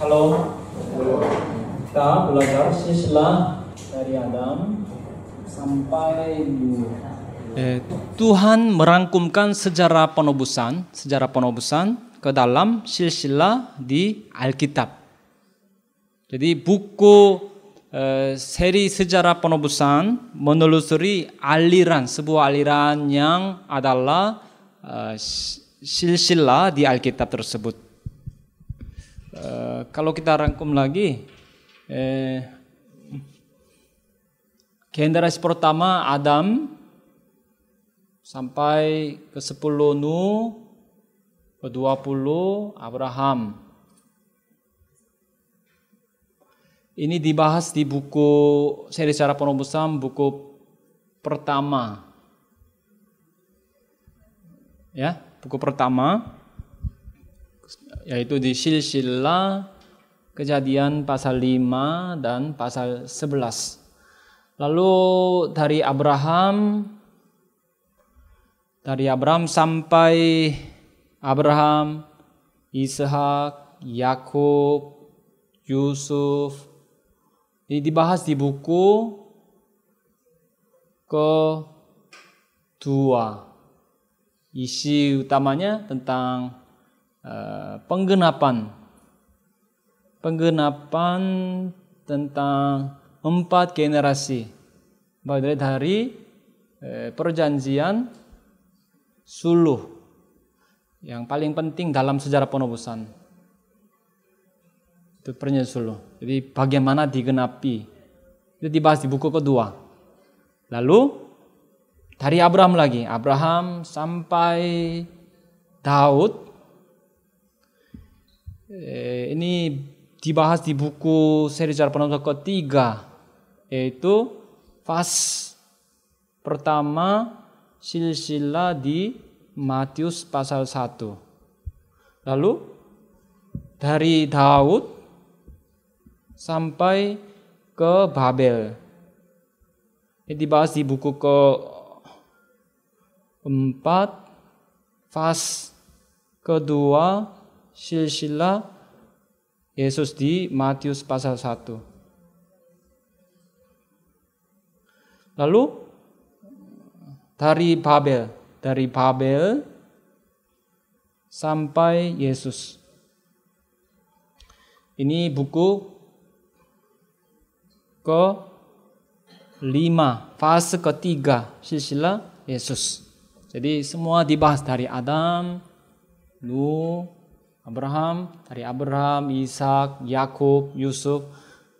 Halo. Kita belajar sisla dari Adam sampai Eh, Tuhan merangkumkan sejarah penobusan, sejarah penobusan ke dalam silsilah di Alkitab. Jadi buku eh, seri sejarah penobusan menelusuri aliran sebuah aliran yang adalah eh, silsilah di Alkitab tersebut. Eh, kalau kita rangkum lagi, eh, generasi pertama Adam sampai ke 10 nu ke 20 Abraham. Ini dibahas di buku seri secara perobusan buku pertama. Ya, buku pertama yaitu di silsilah kejadian pasal 5 dan pasal 11. Lalu dari Abraham dari Abraham sampai Abraham, Ishak, Yakub, Yusuf. Ini dibahas di buku ke dua. Isi utamanya tentang Eh, penggenapan penggenapan tentang empat generasi mulai dari eh, perjanjian suluh yang paling penting dalam sejarah penobusan itu perjanjian suluh jadi bagaimana digenapi itu dibahas di buku kedua lalu dari Abraham lagi Abraham sampai Daud Eh, ini dibahas di buku seri cara penutup ketiga yaitu pas pertama silsilah di Matius pasal 1 lalu dari Daud sampai ke Babel ini dibahas di buku ke 4 pas kedua silsilah Yesus di Matius pasal 1. Lalu dari Babel, dari Babel sampai Yesus. Ini buku ke lima, fase ketiga silsilah Yesus. Jadi semua dibahas dari Adam, Nuh, Abraham, dari Abraham, Ishak, Yakub, Yusuf.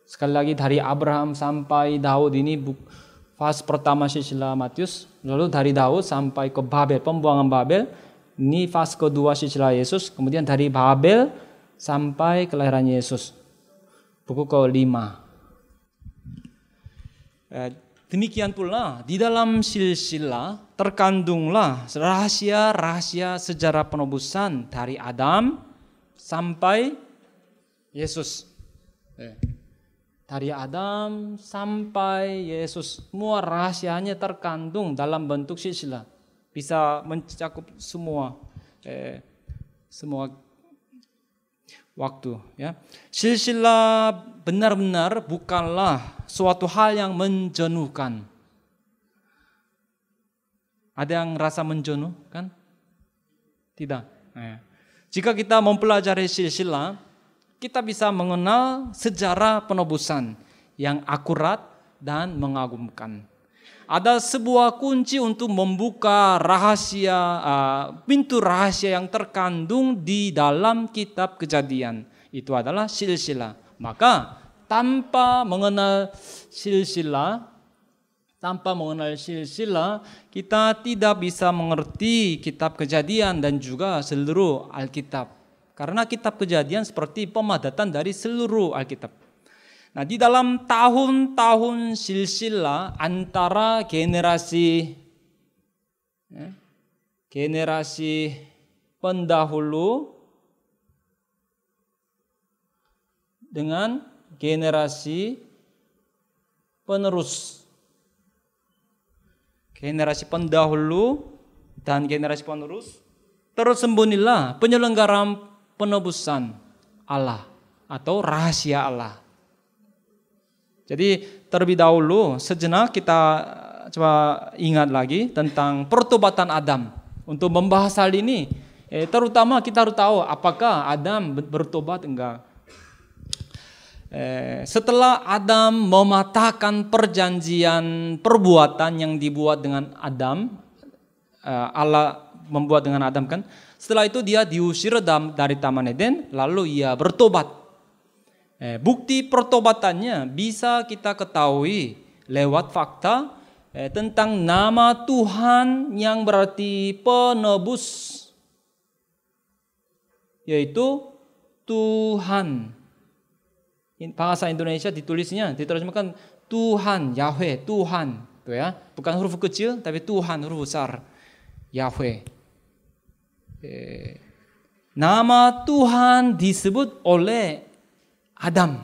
Sekali lagi dari Abraham sampai Daud ini fase pertama silsilah Matius, lalu dari Daud sampai ke Babel, pembuangan Babel. Ini fase kedua silsilah Yesus, kemudian dari Babel sampai kelahiran Yesus. Buku ke kelima. Eh, demikian pula di dalam silsilah terkandunglah rahasia-rahasia sejarah penebusan dari Adam sampai Yesus. Eh, dari Adam sampai Yesus, semua rahasianya terkandung dalam bentuk silsilah. Bisa mencakup semua eh, semua waktu ya. Silsilah benar-benar bukanlah suatu hal yang menjenuhkan. Ada yang rasa menjenuh kan? Tidak. Eh. Jika kita mempelajari silsilah, kita bisa mengenal sejarah penebusan yang akurat dan mengagumkan. Ada sebuah kunci untuk membuka rahasia uh, pintu rahasia yang terkandung di dalam kitab Kejadian. Itu adalah silsilah. Maka tanpa mengenal silsilah tanpa mengenal silsilah, kita tidak bisa mengerti kitab kejadian dan juga seluruh Alkitab. Karena kitab kejadian seperti pemadatan dari seluruh Alkitab. Nah, di dalam tahun-tahun silsilah antara generasi ya, generasi pendahulu dengan generasi penerus generasi pendahulu dan generasi penerus tersembunyilah penyelenggaraan penebusan Allah atau rahasia Allah. Jadi terlebih dahulu sejenak kita eh, coba ingat lagi tentang pertobatan Adam. Untuk membahas hal ini, eh, terutama kita harus tahu apakah Adam bertobat enggak. Eh, setelah Adam mematahkan perjanjian perbuatan yang dibuat dengan Adam, eh, Allah membuat dengan Adam kan. Setelah itu dia diusir dari Taman Eden, lalu ia bertobat. Eh, bukti pertobatannya bisa kita ketahui lewat fakta tentang nama Tuhan yang berarti penebus, yaitu Tuhan bahasa Indonesia ditulisnya diterjemahkan Tuhan Yahweh Tuhan tuh gitu ya bukan huruf kecil tapi Tuhan huruf besar Yahweh nama Tuhan disebut oleh Adam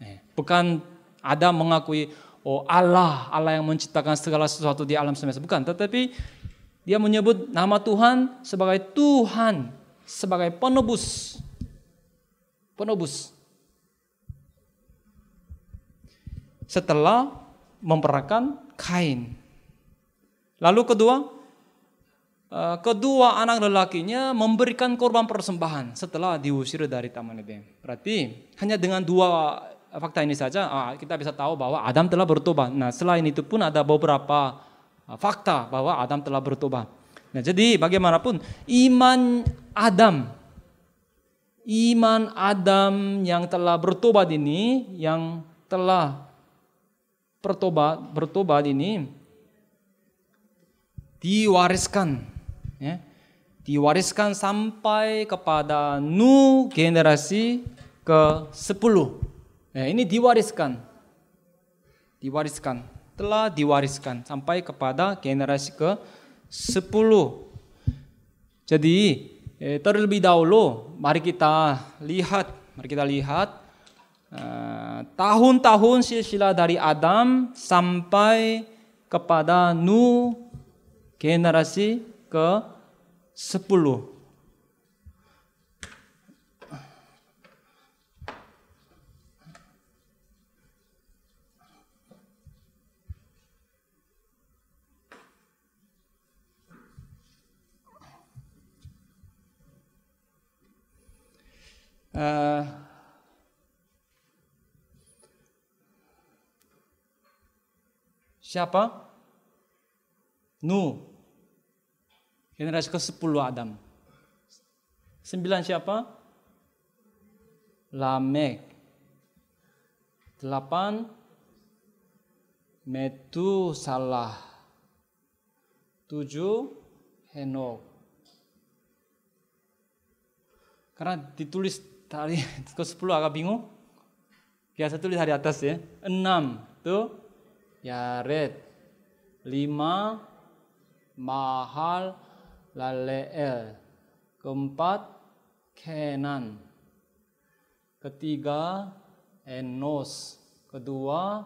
eh, bukan Adam mengakui oh Allah Allah yang menciptakan segala sesuatu di alam semesta bukan tetapi dia menyebut nama Tuhan sebagai Tuhan sebagai penebus penebus setelah memperakan Kain. Lalu kedua, eh, kedua anak lelakinya memberikan korban persembahan setelah diusir dari Taman Eden. Berarti hanya dengan dua eh, fakta ini saja ah, kita bisa tahu bahwa Adam telah bertobat. Nah selain itu pun ada beberapa eh, fakta bahwa Adam telah bertobat. Nah jadi bagaimanapun iman Adam, iman Adam yang telah bertobat ini yang telah pertobat bertobat ini diwariskan ya. diwariskan sampai kepada nu generasi ke-10 ya, ini diwariskan diwariskan telah diwariskan sampai kepada generasi ke-10 jadi eh, terlebih dahulu mari kita lihat mari kita lihat Eh, tahun-tahun silsilah dari Adam sampai kepada Nu generasi ke 10. Siapa? Nuh. Generasi ke-10 Adam. 9 siapa? Lamek. 8 Metusalah. 7 Henok. Karena ditulis hari ke-10 agak bingung. Biasa tulis hari atas ya. 6 tuh Yaret. Lima, mahal lalel, Keempat, kenan. Ketiga, enos. Kedua,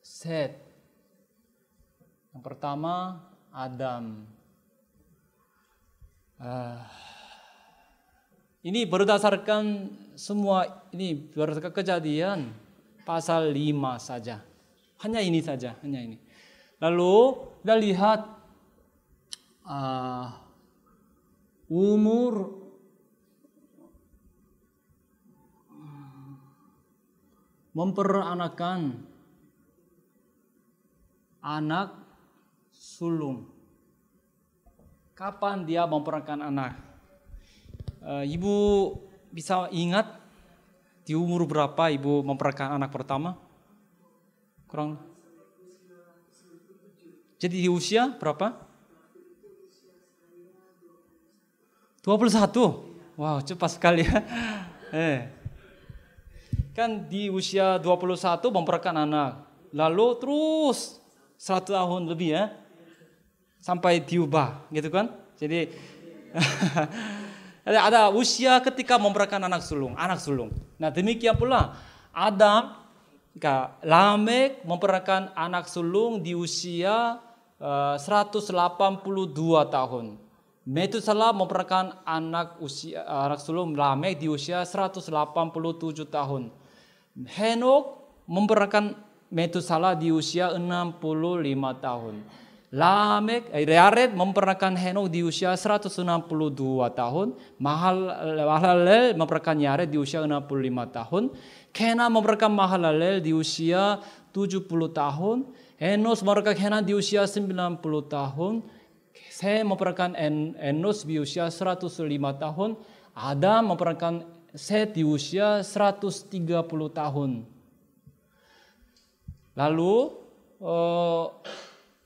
set. Yang pertama, Adam. Uh, ini berdasarkan semua ini berdasarkan kejadian pasal 5 saja. Hanya ini saja, hanya ini. Lalu kita lihat uh, umur memperanakan anak sulung. Kapan dia memperanakan anak? Uh, ibu bisa ingat di umur berapa ibu memperanakan anak pertama? kurang jadi di usia berapa 21 wow cepat sekali ya eh. kan di usia 21 memperkan anak lalu terus 100 tahun lebih ya sampai diubah gitu kan jadi ada usia ketika memperkan anak sulung anak sulung nah demikian pula Adam Lamek memperankan anak sulung di usia 182 eh, tahun. Metusalah memperankan anak usia anak sulung Lamek di usia 187 tahun. Henok memperankan Metusalah di usia 65 tahun. Lamek, Reared eh, memperanakan Henok di usia 162 tahun, Mahalalel memperanakan Yared di usia 65 tahun, Kena memperanakan Mahalalel di usia 70 tahun, Enos memperanakan Kena di usia 90 tahun, Se memperanakan en, Enos di usia 105 tahun, Adam memperanakan Se di usia 130 tahun. Lalu, uh,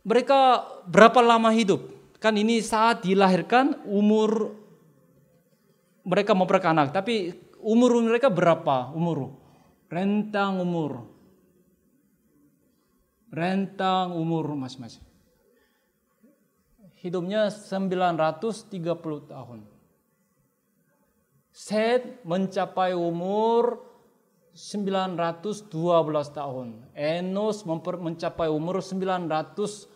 mereka berapa lama hidup? Kan ini saat dilahirkan umur mereka mau anak, tapi umur mereka berapa umur? Rentang umur. Rentang umur mas-mas. Hidupnya 930 tahun. Set mencapai umur 912 tahun. Enos mencapai umur 900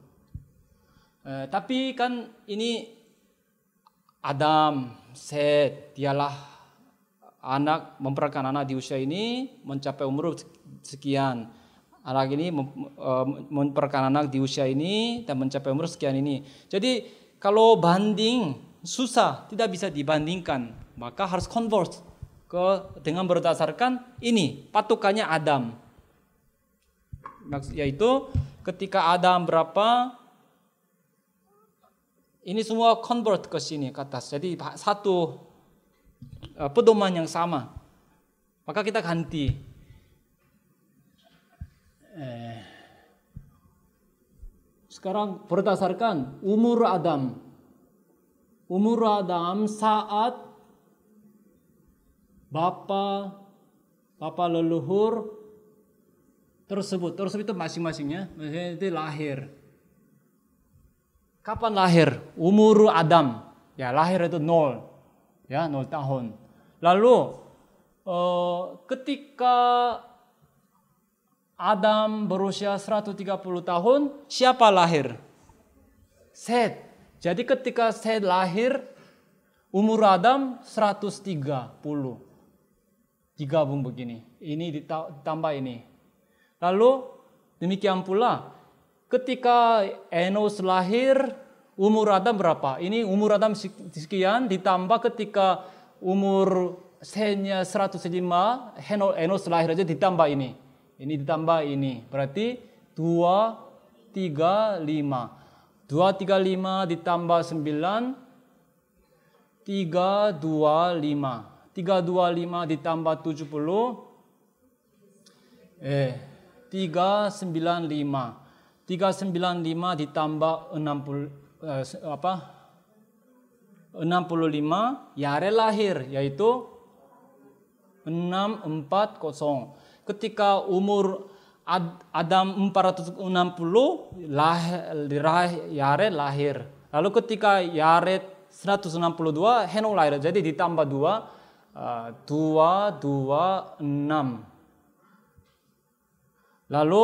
Eh, tapi kan ini Adam, Seth, dialah anak memperkan anak di usia ini mencapai umur sekian. Anak ini eh, memperkan anak di usia ini dan mencapai umur sekian ini. Jadi kalau banding susah, tidak bisa dibandingkan. Maka harus converse ke dengan berdasarkan ini patokannya Adam. yaitu ketika Adam berapa ini semua convert ke sini ke atas. Jadi satu eh, pedoman yang sama. Maka kita ganti. Eh, sekarang berdasarkan umur Adam. Umur Adam saat bapa, bapa leluhur tersebut. Tersebut itu masing-masingnya. Maksudnya itu lahir Kapan lahir? Umur Adam. Ya, lahir itu nol. Ya, nol tahun. Lalu uh, ketika Adam berusia 130 tahun, siapa lahir? Set. Jadi ketika Set lahir, umur Adam 130. Digabung begini. Ini ditambah ini. Lalu demikian pula ketika Enos lahir, umur Adam berapa? Ini umur Adam sekian ditambah ketika umur senya 105, Enos lahir aja ditambah ini. Ini ditambah ini. Berarti 2, 3, 5. 2, 3, 5 ditambah 9, 3, 2, 5. 3, 2, 5 ditambah 70, eh, 3, 9, 5. 395 ditambah 60 eh, apa 65 Yare lahir yaitu 640. Ketika umur Adam 460 lahir Yare lahir. Lalu ketika Yare 162 Henong lahir. Jadi ditambah 2 uh, eh, Lalu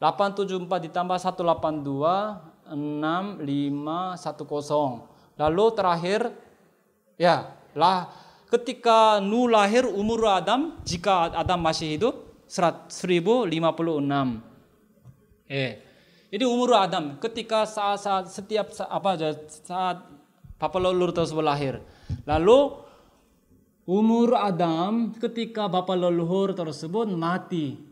874 ditambah 182 6510. Lalu terakhir ya, lah ketika nu lahir umur Adam jika Adam masih hidup 1056. Eh. Jadi umur Adam ketika saat-saat setiap saat, apa saat Papa leluhur tersebut lahir. Lalu umur Adam ketika Bapak leluhur tersebut mati.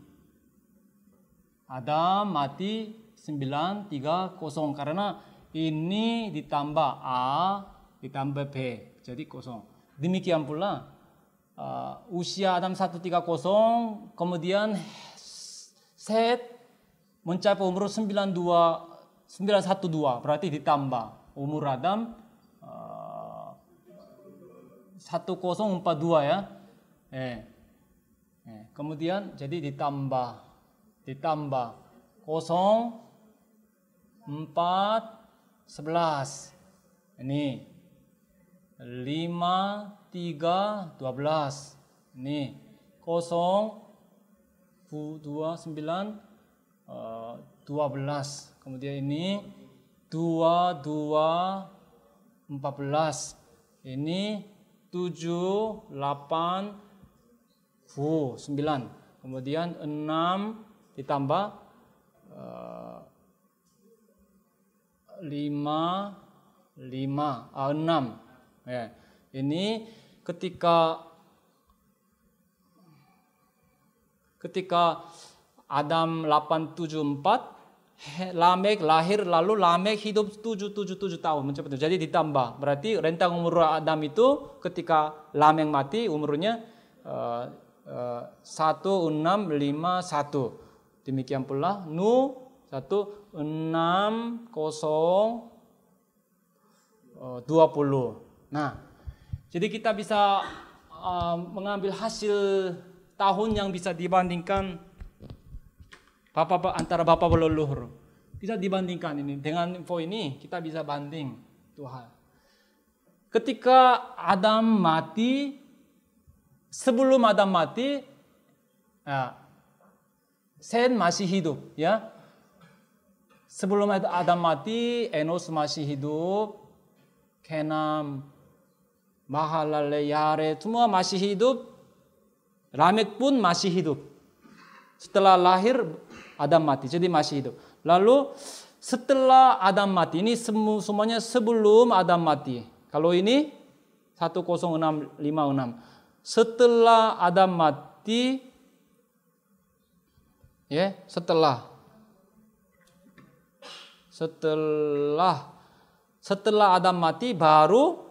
Adam mati 930 karena ini ditambah A ditambah B jadi kosong. Demikian pula uh, usia Adam 130 kemudian Set mencapai umur 92 912 berarti ditambah umur Adam uh, 1042 ya. Eh. eh. Kemudian jadi ditambah ditambah kosong empat sebelas ini tiga dua belas ini dua sembilan eh, dua 12 kemudian ini dua empat 14 ini 7 9 kemudian 6 ditambah uh, 5 5 uh, 6 ya. Ini ketika ketika Adam 874 Lamek lahir lalu Lamek hidup 777 tahun mencapai jadi ditambah berarti rentang umur Adam itu ketika Lamek mati umurnya uh, uh, 1651 Demikian pula nu satu enam kosong eh, dua puluh. Nah, jadi kita bisa uh, mengambil hasil tahun yang bisa dibandingkan bapak antara bapak leluhur. Bisa dibandingkan ini dengan info ini kita bisa banding Tuhan. Ketika Adam mati, sebelum Adam mati, ya, Sen masih hidup, ya. Sebelum Adam mati, Enos masih hidup. Kenam, Mahalale, Yare, semua masih hidup. Lamek pun masih hidup. Setelah lahir, Adam mati, jadi masih hidup. Lalu setelah Adam mati, ini semuanya sebelum Adam mati. Kalau ini 56. Setelah Adam mati, ya setelah setelah setelah Adam mati baru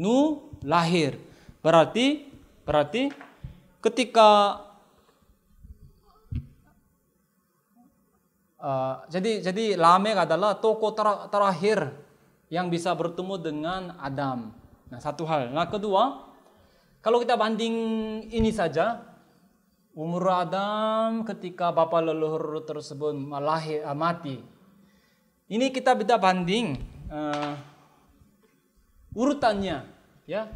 Nuh lahir. Berarti berarti ketika uh, jadi jadi Lamek adalah toko ter terakhir yang bisa bertemu dengan Adam. Nah, satu hal. Nah, kedua, kalau kita banding ini saja Umur Adam ketika bapa leluhur tersebut lahir eh, mati. Ini kita bisa banding eh, urutannya, ya.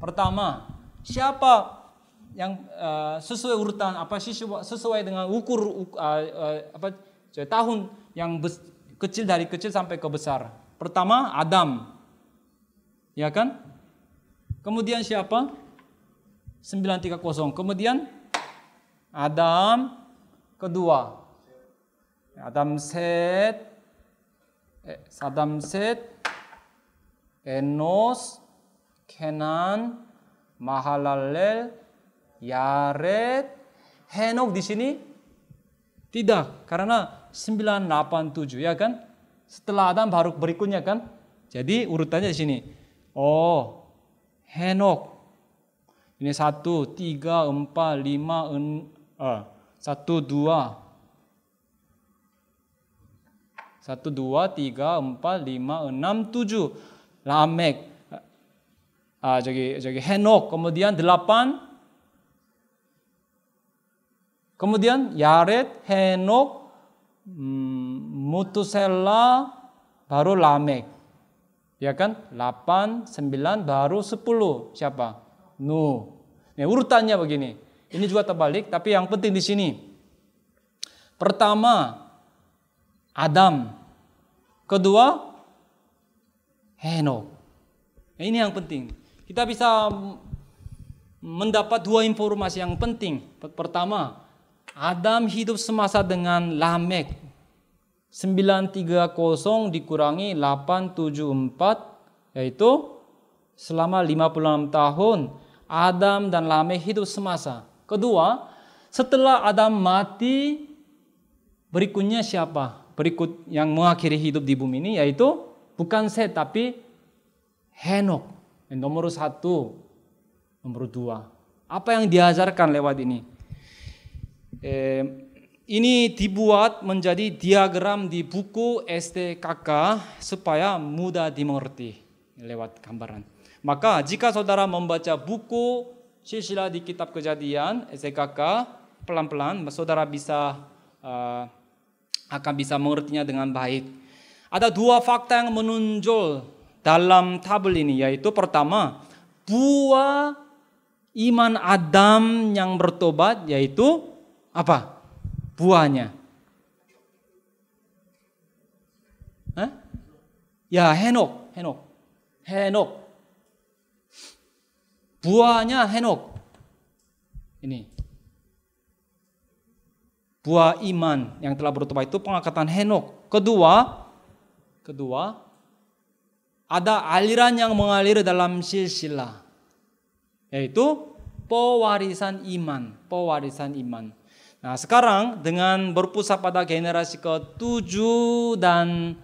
Pertama, siapa yang eh, sesuai urutan apa sesuai dengan ukur apa tahun yang kecil dari kecil sampai ke besar. Pertama Adam. Ya kan? Kemudian siapa? 930. Kemudian Adam kedua. Adam Set, eh, Adam Set, Enos, Kenan, Mahalalel, Yaret, Henok di sini tidak karena 987 ya kan? Setelah Adam baru berikutnya kan? Jadi urutannya di sini. Oh, Henok, ini satu, tiga, empat, lima, en, uh, satu, dua. Satu, dua, tiga, empat, lima, enam, tujuh. Lamek. Uh, jadi jadi Henok. Kemudian delapan. Kemudian Yaret, Henok, mm, Mutusela, baru Lamek. Ya kan? 8, 9, baru 10. Siapa? Nuh. Nah, ya, urutannya begini. Ini juga terbalik, tapi yang penting di sini. Pertama, Adam. Kedua, Henok. Nah, ya, ini yang penting. Kita bisa mendapat dua informasi yang penting. Pertama, Adam hidup semasa dengan Lamek. 930 dikurangi 874 yaitu selama 56 tahun Adam dan Lame hidup semasa. Kedua, setelah Adam mati, berikutnya siapa? Berikut yang mengakhiri hidup di bumi ini yaitu bukan Seth tapi Henok. Yang nomor satu, nomor dua. Apa yang diajarkan lewat ini? Eh, ini dibuat menjadi diagram di buku STKK supaya mudah dimengerti lewat gambaran. Maka jika saudara membaca buku silsilah di kitab kejadian SKK e pelan-pelan saudara bisa uh, akan bisa mengertinya dengan baik. Ada dua fakta yang menonjol dalam tabel ini yaitu pertama buah iman Adam yang bertobat yaitu apa? Buahnya. Hah? Ya Henok, Henok. Henok buahnya Henok. Ini. Buah iman yang telah bertobat itu pengangkatan Henok. Kedua, kedua ada aliran yang mengalir dalam silsilah yaitu pewarisan iman, pewarisan iman. Nah, sekarang dengan berpusat pada generasi ke-7 dan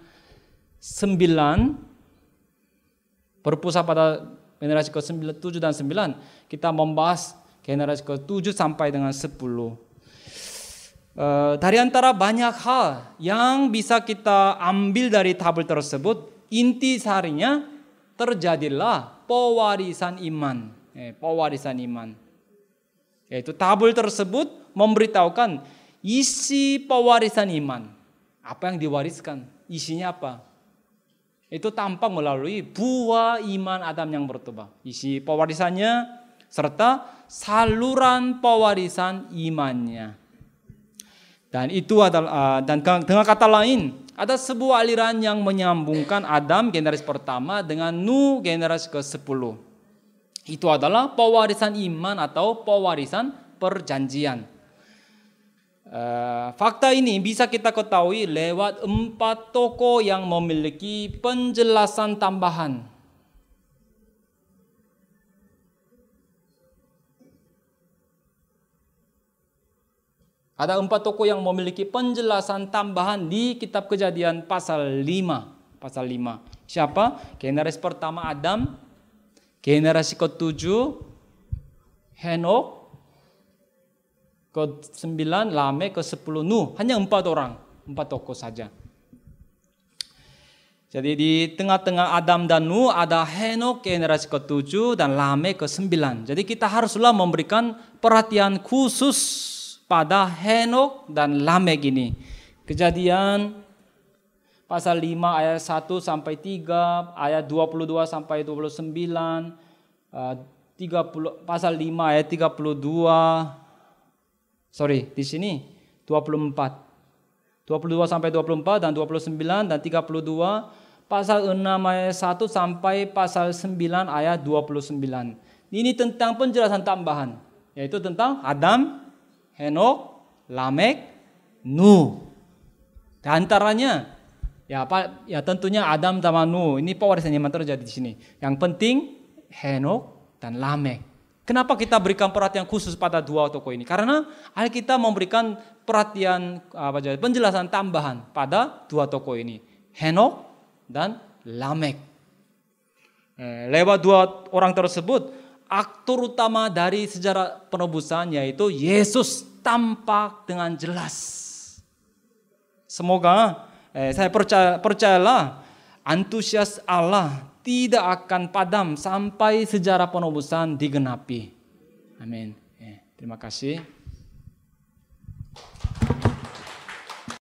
9 berpusat pada generasi ke-7 dan 9 kita membahas generasi ke-7 sampai dengan 10. Eh, dari antara banyak hal yang bisa kita ambil dari tabel tersebut, inti sarinya terjadilah pewarisan iman. Eh, pewarisan iman. Yaitu tabel tersebut memberitahukan isi pewarisan iman. Apa yang diwariskan? Isinya apa? itu tampak melalui buah iman Adam yang bertobat. Isi pewarisannya serta saluran pewarisan imannya. Dan itu adalah eh, dan dengan kata lain ada sebuah aliran yang menyambungkan Adam generasi pertama dengan Nu generasi ke-10. Itu adalah pewarisan iman atau pewarisan perjanjian. Eh, fakta ini bisa kita ketahui lewat empat toko yang memiliki penjelasan tambahan. Ada empat toko yang memiliki penjelasan tambahan di kitab kejadian pasal 5. Pasal 5. Siapa? Generasi pertama Adam. Generasi ketujuh Henok ke-9 lame ke-10 Nuh. Hanya empat orang, empat tokoh saja. Jadi di tengah-tengah Adam dan Nuh ada Henok generasi ke-7 dan Lame ke-9. Jadi kita haruslah memberikan perhatian khusus pada Henok dan Lame ini. Kejadian pasal 5 ayat 1 sampai 3, ayat 22 sampai 29, 30 eh, pasal 5 ayat 32 Sorry, di sini 24. 22 sampai 24 dan 29 dan 32 pasal 6 ayat 1 sampai pasal 9 ayat 29. Ini tentang penjelasan tambahan yaitu tentang Adam, Henok, Lamek, Nuh. Dan antaranya ya apa ya tentunya Adam sama Nuh. Ini pewarisan yang terjadi di sini. Yang penting Henok dan Lamek. Kenapa kita berikan perhatian khusus pada dua tokoh ini? Karena Alkitab memberikan perhatian apa penjelasan tambahan pada dua tokoh ini, Henok dan Lamek. Eh, lewat dua orang tersebut, aktor utama dari sejarah penebusan yaitu Yesus tampak dengan jelas. Semoga eh, saya percaya percayalah antusias Allah tidak akan padam sampai sejarah penobusan digenapi. Amin. Eh, terima kasih.